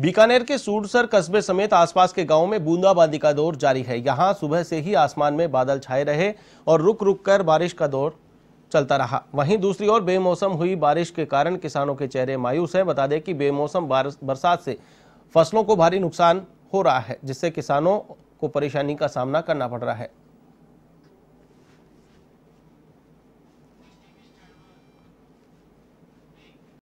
बीकानेर के सूरसर कस्बे समेत आसपास के गांवों में बूंदाबांदी का दौर जारी है यहां सुबह से ही आसमान में बादल छाए रहे और रुक रुक कर बारिश का दौर चलता रहा वहीं दूसरी ओर बेमौसम हुई बारिश के कारण किसानों के चेहरे मायूस हैं बता दें कि बेमौसम बरसात से फसलों को भारी नुकसान हो रहा है जिससे किसानों को परेशानी का सामना करना पड़ रहा है